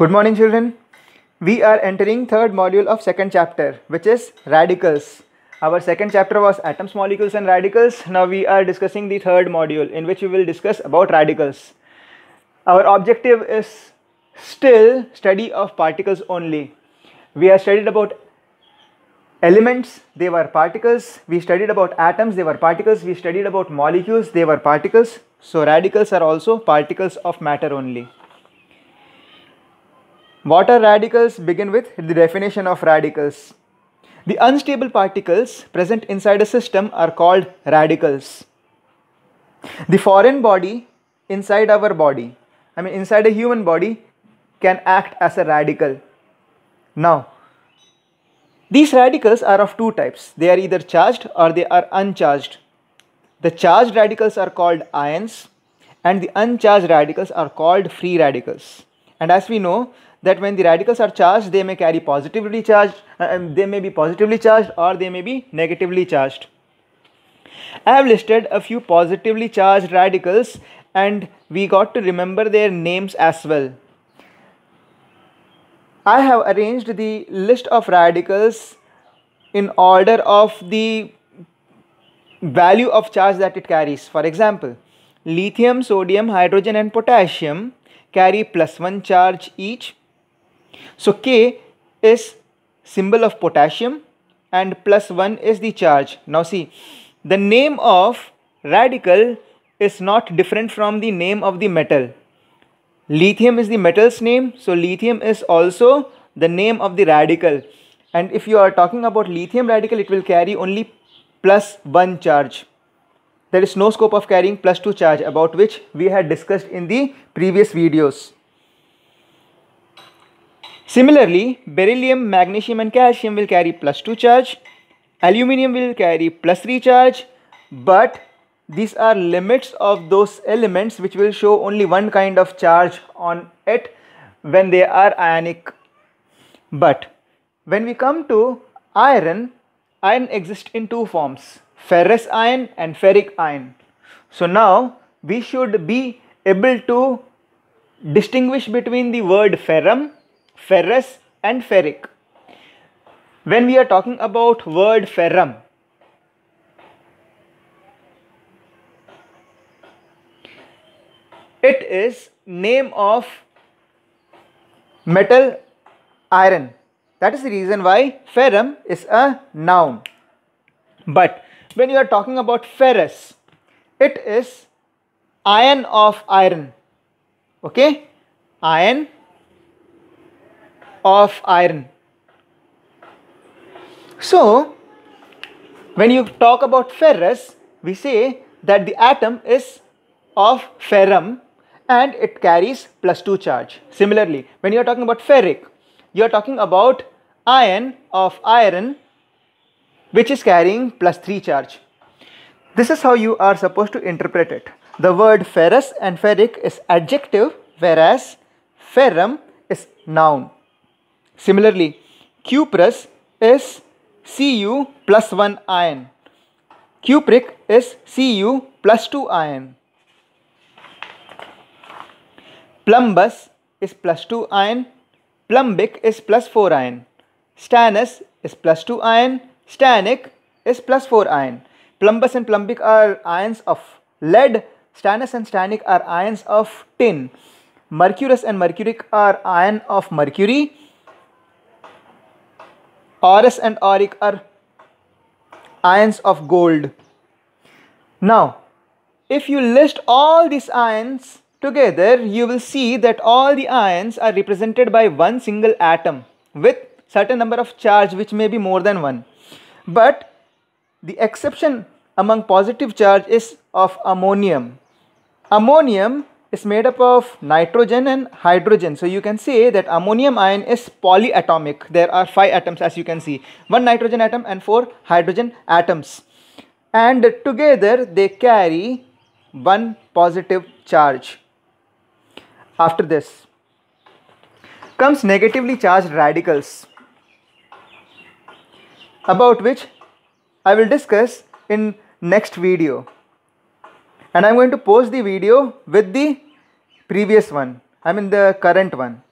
Good morning children. We are entering third module of second chapter which is radicals. Our second chapter was atoms, molecules and radicals. Now we are discussing the third module in which we will discuss about radicals. Our objective is still study of particles only. We have studied about elements, they were particles. We studied about atoms, they were particles. We studied about molecules, they were particles. So radicals are also particles of matter only. What are radicals? Begin with the definition of radicals. The unstable particles present inside a system are called radicals. The foreign body inside our body, I mean inside a human body, can act as a radical. Now, these radicals are of two types. They are either charged or they are uncharged. The charged radicals are called ions and the uncharged radicals are called free radicals. And as we know, that when the radicals are charged they may carry positively charged uh, uh, they may be positively charged or they may be negatively charged i have listed a few positively charged radicals and we got to remember their names as well i have arranged the list of radicals in order of the value of charge that it carries for example lithium sodium hydrogen and potassium carry plus 1 charge each so K is symbol of potassium and plus 1 is the charge. Now see, the name of radical is not different from the name of the metal. Lithium is the metal's name, so lithium is also the name of the radical. And if you are talking about lithium radical, it will carry only plus 1 charge. There is no scope of carrying plus 2 charge about which we had discussed in the previous videos. Similarly, beryllium, magnesium and calcium will carry plus 2 charge, aluminium will carry plus 3 charge, but these are limits of those elements which will show only one kind of charge on it when they are ionic. But when we come to iron, iron exists in two forms, ferrous iron and ferric iron. So now we should be able to distinguish between the word ferrum ferrous and ferric. When we are talking about word ferrum, it is name of metal iron. That is the reason why ferrum is a noun. But when you are talking about ferrous, it is iron of iron. Okay? Iron of iron. So, when you talk about ferrous, we say that the atom is of ferrum and it carries plus 2 charge. Similarly, when you are talking about ferric, you are talking about iron of iron which is carrying plus 3 charge. This is how you are supposed to interpret it. The word ferrous and ferric is adjective whereas ferrum is noun. Similarly, cuprous is Cu plus 1 ion. Cupric is Cu plus 2 ion. Plumbus is plus 2 ion. Plumbic is plus 4 ion. stannus is plus 2 ion. stannic is plus 4 ion. Plumbus and plumbic are ions of lead. Stannus and stannic are ions of tin. Mercurus and mercuric are ion of mercury. Orus and auric are ions of gold. Now, if you list all these ions together, you will see that all the ions are represented by one single atom with certain number of charge which may be more than one. But the exception among positive charge is of ammonium. Ammonium is made up of nitrogen and hydrogen. So you can say that ammonium ion is polyatomic. There are five atoms as you can see. One nitrogen atom and four hydrogen atoms. And together they carry one positive charge. After this comes negatively charged radicals about which I will discuss in next video and I'm going to post the video with the previous one I mean the current one